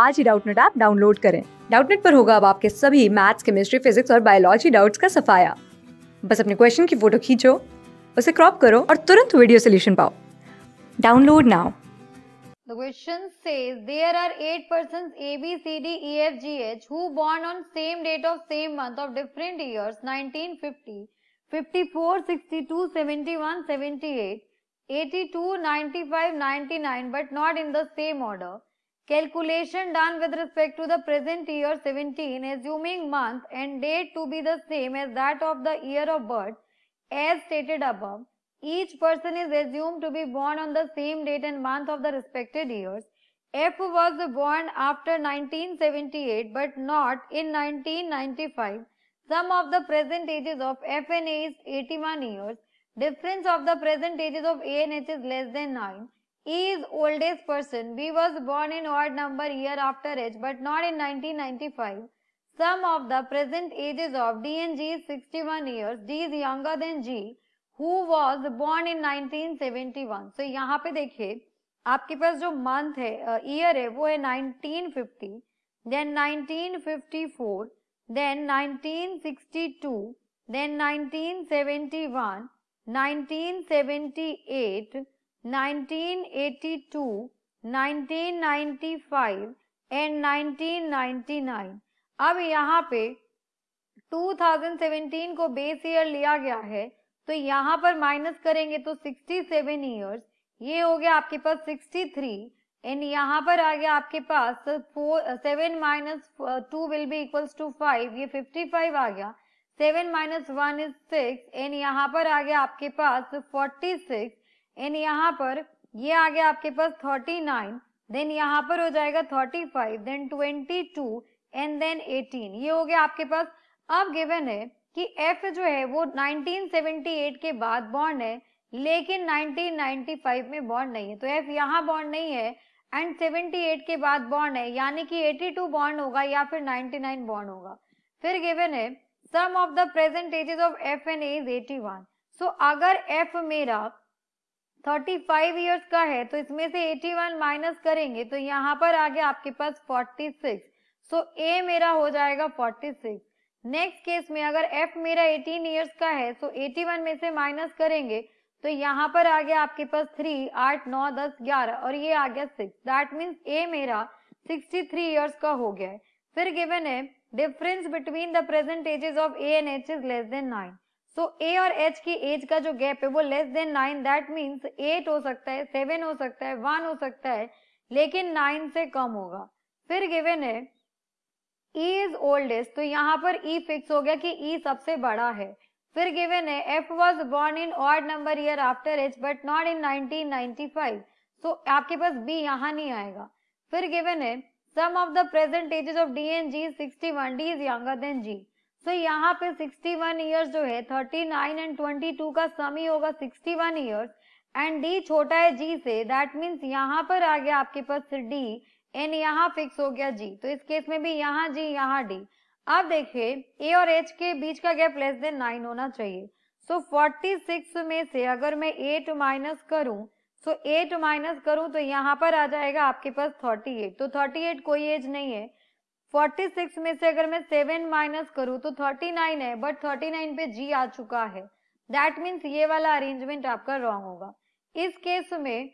आज ही Doubtnut app download करें डाउटनेट पर होगा अब आपके सभी मैथ्स केमिस्ट्री फिजिक्स और बायोलॉजी डाउट्स का सफाया बस अपने क्वेश्चन की फोटो खींचो उसे क्रॉप करो और तुरंत वीडियो सोल्यूशन पाओ download now The question says there are eight persons A, B, C, D, E, F, G, H who born on same date of same month of different years 1950, 54, 62, 71, 78, 82, 95, 99 but not in the same order. Calculation done with respect to the present year 17 assuming month and date to be the same as that of the year of birth as stated above. Each person is assumed to be born on the same date and month of the respected years. F was born after 1978 but not in 1995. Sum of the present ages of F and A is 81 years. Difference of the present ages of A and H is less than 9 he is oldest person. B was born in odd number year after H but not in 1995. Sum of the present ages of D and G is 61 years. D is younger than G who was born in 1971. So यहाँ पे देखिए आपके पास जो month है year है वो है 1950 then 1954 then 1962 then 1971 1978 and 1999 अब यहाँ पे 2017 को बेस ईयर लिया गया है तो यहाँ पर माइनस करेंगे तो 67 ईयर्स ये हो गया आपके पास 63 एंड यहाँ पर आ गया आपके पास four seven minus two will be equals to five ये 55 आ गया seven minus one is six and यहाँ पर आ गया आपके पास 46 एन यहाँ पर ये आ गया आपके पास थर्टी नाइन देन यहाँ पर हो जाएगा thirty five then twenty two and then eighteen ये हो गया आपके पास अब गिवन है कि एफ जो है वो 1978 के बाद बॉर्न है लेकिन 1995 में बॉर्न नहीं है तो एफ यहाँ बॉर्न नहीं है एंड 78 के बाद बॉर्न है यानी कि 82 बॉर्न होगा या फिर 99 बॉर्न होगा फिर गिवन है sum of the present ages of F and H is 81 so अगर एफ मेरा थर्टी फाइव ईयर्स का है तो इसमें से एटी वन माइनस करेंगे तो यहाँ पर आ गया आपके पास फोर्टी सिक्स सो ए मेरा हो जाएगा फोर्टी सिक्स नेक्स्ट केस में अगर एफ मेरा एटीन ईयर्स का है सो एटी वन में से माइनस करेंगे तो यहाँ पर आ गया आपके पास थ्री आठ नौ दस ग्यारह और ये आ गया सिक्स दैट मीन्स ए मेरा सिक्सटी थ्री ईयर्स का हो गया है फिर गिवन है difference between the present ages of A and H is less than nine so A और एच की एज का जो गैप है वो less than nine that means eight हो सकता है सेवन हो सकता है वन हो सकता है लेकिन नाइन से कम होगा फिर गिवेन है ई इज ओल्डेस्ट तो यहाँ पर ई e फिक्स हो गया कि ई e सबसे बड़ा है फिर गिवेन है F was born in odd number year after H but not in 1995 so so, आपके पास बी यहाँ नहीं आएगा फिर गिवेन है sum of the present ages of D and G sixty one D is younger than G so so, यहाँ पे 61 one years जो है 39 एंड 22 का सम ही होगा 61 वन ईयर्स एंड डी छोटा है जी से दैट मीन्स यहाँ पर आ गया आपके पास डी एन यहाँ फिक्स हो गया जी तो इस केस में भी यहाँ जी यहाँ डी अब देखिए ए और एच के बीच का गैप लेस देन नाइन होना चाहिए सो फोर्टी सिक्स में से अगर मैं एट माइनस करूं सो एट माइनस करूं तो यहाँ पर आ जाएगा आपके पास थर्टी एट तो थर्टी एट कोई एज नहीं है 46 में से अगर मैं सेवन माइनस करूं तो 39 है बट 39 पे जी आ चुका है दैट मीन्स ये वाला अरेंजमेंट आपका रॉन्ग होगा इस केस में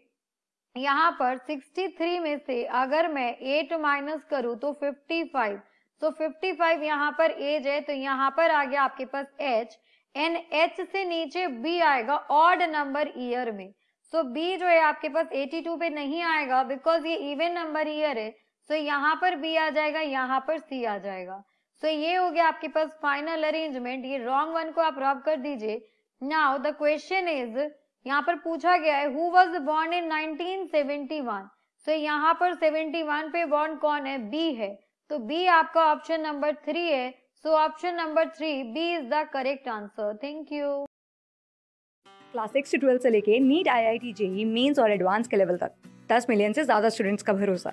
यहाँ पर 63 में से अगर मैं 8 माइनस करूं तो 55 सो तो फिफ्टी फाइव यहाँ पर एज है तो यहाँ पर आ गया आपके पास एच एंड एच से नीचे बी आएगा ऑड नंबर ईयर में सो so, बी जो है आपके पास 82 पे नहीं आएगा बिकॉज ये इवन नंबर ईयर है सो so, यहाँ पर बी आ जाएगा यहाँ पर सी आ जाएगा सो so, ये हो गया आपके पास फाइनल अरेंजमेंट ये रॉन्ग वन को आप रॉब कर दीजिए नाउ द क्वेश्चन इज यहाँ पर पूछा गया है who was born in nineteen seventy one so यहाँ पर सेवेंटी वन पे बॉर्न कौन है बी है तो बी आपका ऑप्शन नंबर थ्री है so option number three B is the correct answer thank you class six से ट्वेल्थ से लेके NEET I I T JEE Mains और एडवांस के लेवल तक दस मिलियन से ज्यादा स्टूडेंट्स का भरोसा